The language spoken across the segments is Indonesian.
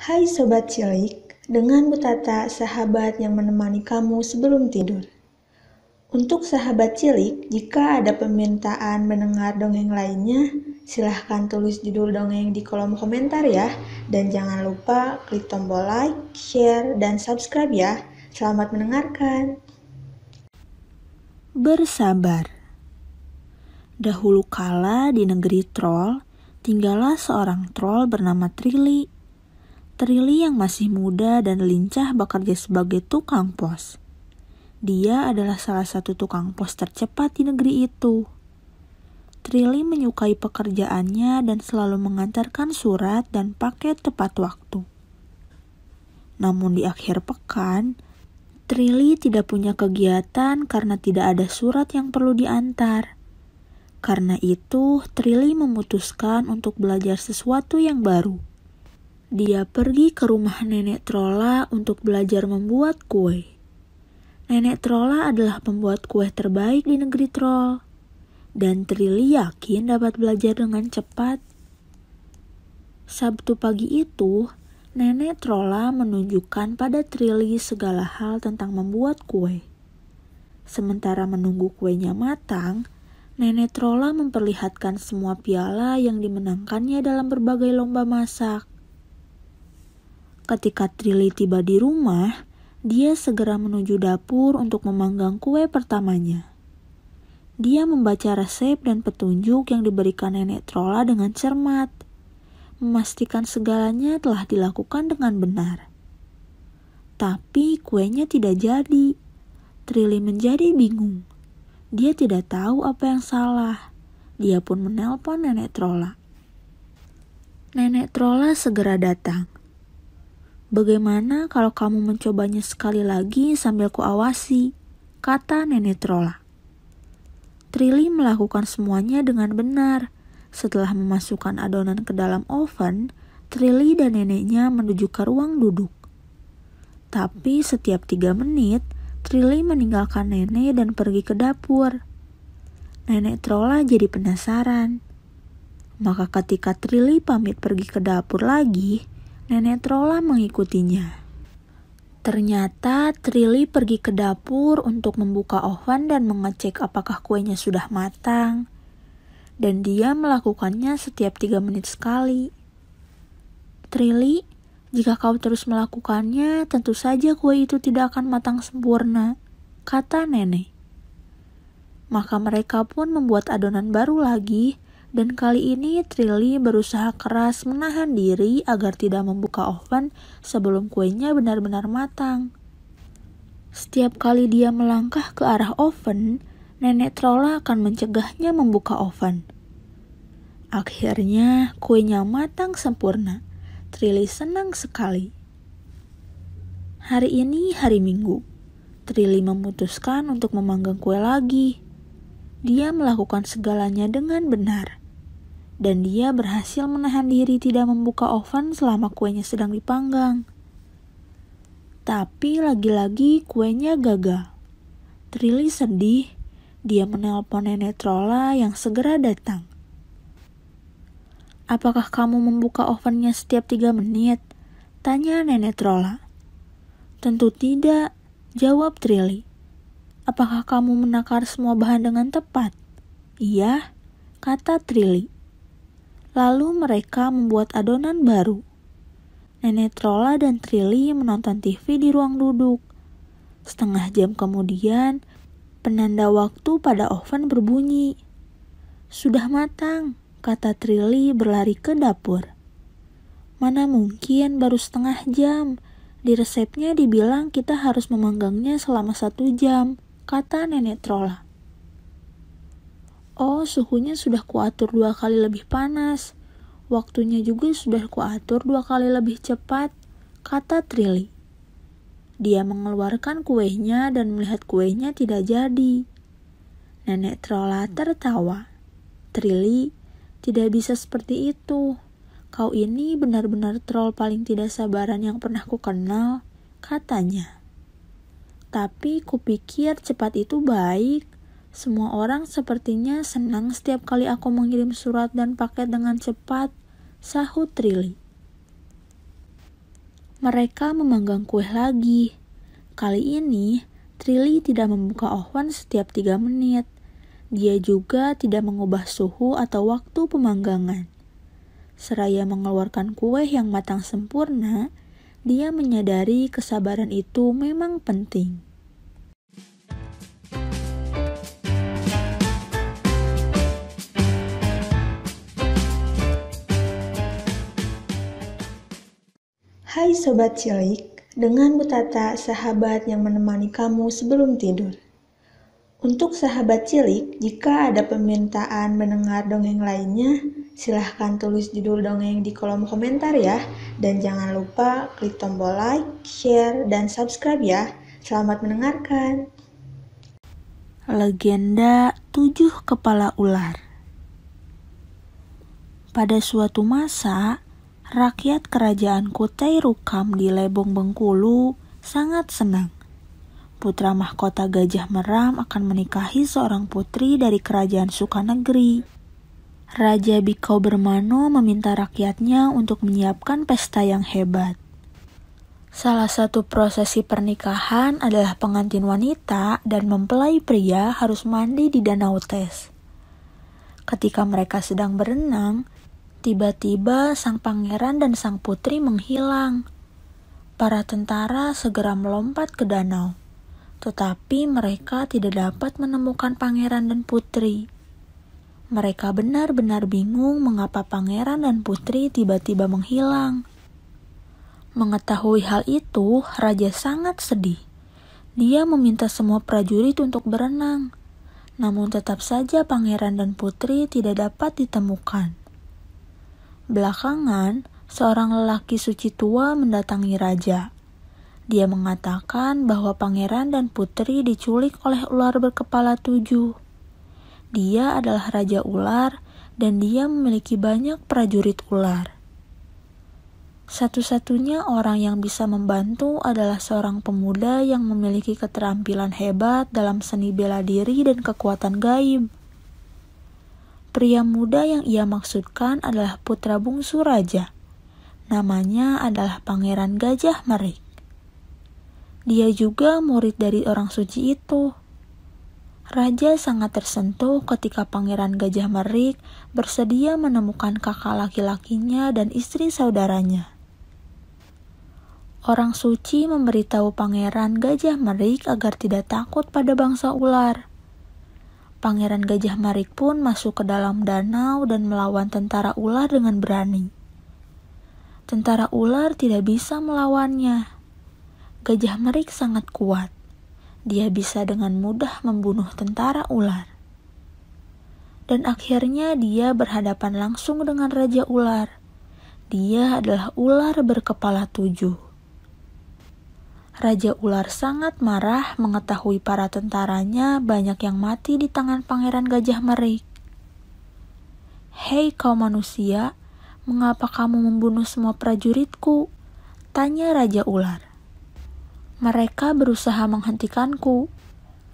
Hai Sobat Cilik, dengan Butata sahabat yang menemani kamu sebelum tidur. Untuk sahabat cilik, jika ada permintaan mendengar dongeng lainnya, silahkan tulis judul dongeng di kolom komentar ya. Dan jangan lupa klik tombol like, share, dan subscribe ya. Selamat mendengarkan. Bersabar Dahulu kala di negeri troll, tinggallah seorang troll bernama Trili Trili yang masih muda dan lincah bekerja sebagai tukang pos. Dia adalah salah satu tukang pos tercepat di negeri itu. Trili menyukai pekerjaannya dan selalu mengantarkan surat dan paket tepat waktu. Namun di akhir pekan, Trili tidak punya kegiatan karena tidak ada surat yang perlu diantar. Karena itu, Trili memutuskan untuk belajar sesuatu yang baru dia pergi ke rumah nenek Trola untuk belajar membuat kue. Nenek Trola adalah pembuat kue terbaik di negeri Troll. Dan Trilly yakin dapat belajar dengan cepat. Sabtu pagi itu, Nenek Trola menunjukkan pada Trilly segala hal tentang membuat kue. Sementara menunggu kuenya matang, Nenek Trola memperlihatkan semua piala yang dimenangkannya dalam berbagai lomba masak. Ketika Trili tiba di rumah, dia segera menuju dapur untuk memanggang kue pertamanya. Dia membaca resep dan petunjuk yang diberikan nenek Trola dengan cermat, memastikan segalanya telah dilakukan dengan benar. Tapi kuenya tidak jadi. Trili menjadi bingung. Dia tidak tahu apa yang salah. Dia pun menelpon nenek Trola. Nenek Trola segera datang. Bagaimana kalau kamu mencobanya sekali lagi sambil kuawasi? Kata nenek Trola. Trili melakukan semuanya dengan benar. Setelah memasukkan adonan ke dalam oven, Trili dan neneknya menuju ke ruang duduk. Tapi setiap tiga menit, Trili meninggalkan nenek dan pergi ke dapur. Nenek Trola jadi penasaran. Maka ketika Trili pamit pergi ke dapur lagi, Nenek Trola mengikutinya. Ternyata Trili pergi ke dapur untuk membuka oven dan mengecek apakah kuenya sudah matang. Dan dia melakukannya setiap tiga menit sekali. Trili, jika kau terus melakukannya, tentu saja kue itu tidak akan matang sempurna, kata nenek. Maka mereka pun membuat adonan baru lagi, dan kali ini Trilly berusaha keras menahan diri agar tidak membuka oven sebelum kuenya benar-benar matang. Setiap kali dia melangkah ke arah oven, nenek Trola akan mencegahnya membuka oven. Akhirnya, kuenya matang sempurna. Trilly senang sekali. Hari ini hari Minggu. Trilly memutuskan untuk memanggang kue lagi. Dia melakukan segalanya dengan benar dan dia berhasil menahan diri tidak membuka oven selama kuenya sedang dipanggang. Tapi lagi-lagi kuenya gagal. Trilly sedih, dia menelpon nenek Trola yang segera datang. Apakah kamu membuka ovennya setiap tiga menit? Tanya nenek Trola. Tentu tidak, jawab Trilly. Apakah kamu menakar semua bahan dengan tepat? Iya, kata Trilly. Lalu mereka membuat adonan baru. Nenek Trola dan Trilly menonton TV di ruang duduk. Setengah jam kemudian, penanda waktu pada oven berbunyi. Sudah matang, kata Trilly, berlari ke dapur. Mana mungkin baru setengah jam, di resepnya dibilang kita harus memanggangnya selama satu jam, kata nenek Trola. Oh, suhunya sudah kuatur dua kali lebih panas. Waktunya juga sudah kuatur dua kali lebih cepat, kata Trilly. Dia mengeluarkan kuenya dan melihat kuenya tidak jadi. Nenek Trola tertawa. Trilly, tidak bisa seperti itu. Kau ini benar-benar troll paling tidak sabaran yang pernah kukenal, katanya. Tapi kupikir cepat itu baik, semua orang sepertinya senang setiap kali aku mengirim surat dan paket dengan cepat, sahut Rili. Mereka memanggang kue lagi. Kali ini, Trilly tidak membuka oven setiap tiga menit. Dia juga tidak mengubah suhu atau waktu pemanggangan. Seraya mengeluarkan kue yang matang sempurna, dia menyadari kesabaran itu memang penting. Hai Sobat Cilik, dengan Butata sahabat yang menemani kamu sebelum tidur. Untuk sahabat cilik, jika ada permintaan mendengar dongeng lainnya, silahkan tulis judul dongeng di kolom komentar ya. Dan jangan lupa klik tombol like, share, dan subscribe ya. Selamat mendengarkan. Legenda Tujuh Kepala Ular Pada suatu masa, rakyat kerajaan Kutai Rukam di Lebong Bengkulu sangat senang. Putra mahkota Gajah Meram akan menikahi seorang putri dari kerajaan Sukanegeri. Raja Bikau Bermano meminta rakyatnya untuk menyiapkan pesta yang hebat. Salah satu prosesi pernikahan adalah pengantin wanita dan mempelai pria harus mandi di Danau Tes. Ketika mereka sedang berenang, Tiba-tiba sang pangeran dan sang putri menghilang. Para tentara segera melompat ke danau, tetapi mereka tidak dapat menemukan pangeran dan putri. Mereka benar-benar bingung mengapa pangeran dan putri tiba-tiba menghilang. Mengetahui hal itu, raja sangat sedih. Dia meminta semua prajurit untuk berenang, namun tetap saja pangeran dan putri tidak dapat ditemukan. Belakangan, seorang lelaki suci tua mendatangi raja. Dia mengatakan bahwa pangeran dan putri diculik oleh ular berkepala tujuh. Dia adalah raja ular, dan dia memiliki banyak prajurit ular. Satu-satunya orang yang bisa membantu adalah seorang pemuda yang memiliki keterampilan hebat dalam seni bela diri dan kekuatan gaib. Pria muda yang ia maksudkan adalah putra bungsu raja. Namanya adalah Pangeran Gajah Merik. Dia juga murid dari orang suci itu. Raja sangat tersentuh ketika Pangeran Gajah Merik bersedia menemukan kakak laki-lakinya dan istri saudaranya. Orang suci memberitahu Pangeran Gajah Merik agar tidak takut pada bangsa ular Pangeran Gajah Marik pun masuk ke dalam danau dan melawan tentara ular dengan berani. Tentara ular tidak bisa melawannya. Gajah Marik sangat kuat. Dia bisa dengan mudah membunuh tentara ular. Dan akhirnya dia berhadapan langsung dengan Raja Ular. Dia adalah ular berkepala tujuh. Raja Ular sangat marah mengetahui para tentaranya banyak yang mati di tangan Pangeran Gajah Merik. Hei kau manusia, mengapa kamu membunuh semua prajuritku? Tanya Raja Ular. Mereka berusaha menghentikanku.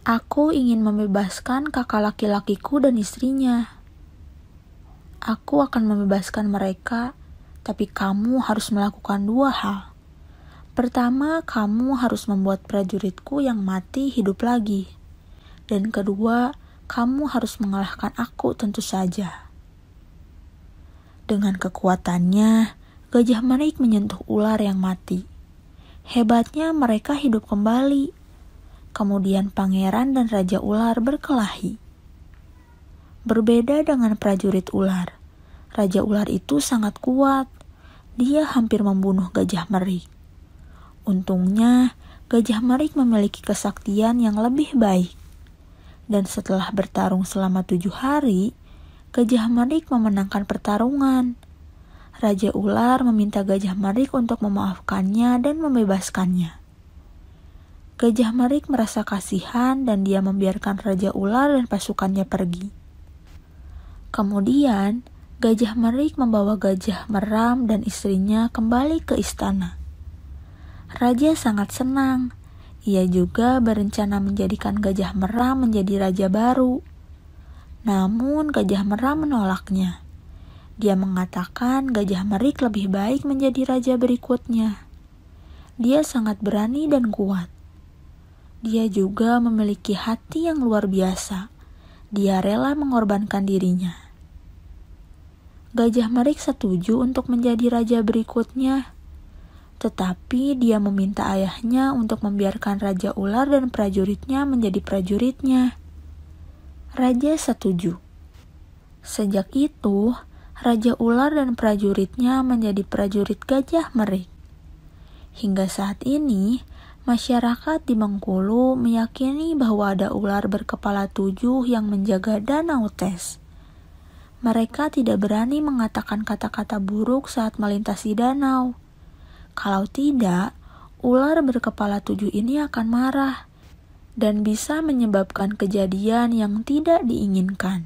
Aku ingin membebaskan kakak laki-lakiku dan istrinya. Aku akan membebaskan mereka, tapi kamu harus melakukan dua hal. Pertama, kamu harus membuat prajuritku yang mati hidup lagi. Dan kedua, kamu harus mengalahkan aku tentu saja. Dengan kekuatannya, Gajah Merik menyentuh ular yang mati. Hebatnya mereka hidup kembali. Kemudian pangeran dan raja ular berkelahi. Berbeda dengan prajurit ular, raja ular itu sangat kuat. Dia hampir membunuh Gajah Merik. Untungnya, Gajah merik memiliki kesaktian yang lebih baik. Dan setelah bertarung selama tujuh hari, Gajah merik memenangkan pertarungan. Raja Ular meminta Gajah merik untuk memaafkannya dan membebaskannya. Gajah merik merasa kasihan dan dia membiarkan Raja Ular dan pasukannya pergi. Kemudian, Gajah merik membawa Gajah Meram dan istrinya kembali ke istana. Raja sangat senang. Ia juga berencana menjadikan Gajah Merah menjadi raja baru. Namun Gajah Merah menolaknya. Dia mengatakan Gajah Merik lebih baik menjadi raja berikutnya. Dia sangat berani dan kuat. Dia juga memiliki hati yang luar biasa. Dia rela mengorbankan dirinya. Gajah Merik setuju untuk menjadi raja berikutnya tetapi dia meminta ayahnya untuk membiarkan Raja Ular dan prajuritnya menjadi prajuritnya. Raja setuju. Sejak itu, Raja Ular dan prajuritnya menjadi prajurit Gajah Merik. Hingga saat ini, masyarakat di Bengkulu meyakini bahwa ada ular berkepala tujuh yang menjaga Danau Tes. Mereka tidak berani mengatakan kata-kata buruk saat melintasi danau. Kalau tidak, ular berkepala tujuh ini akan marah dan bisa menyebabkan kejadian yang tidak diinginkan.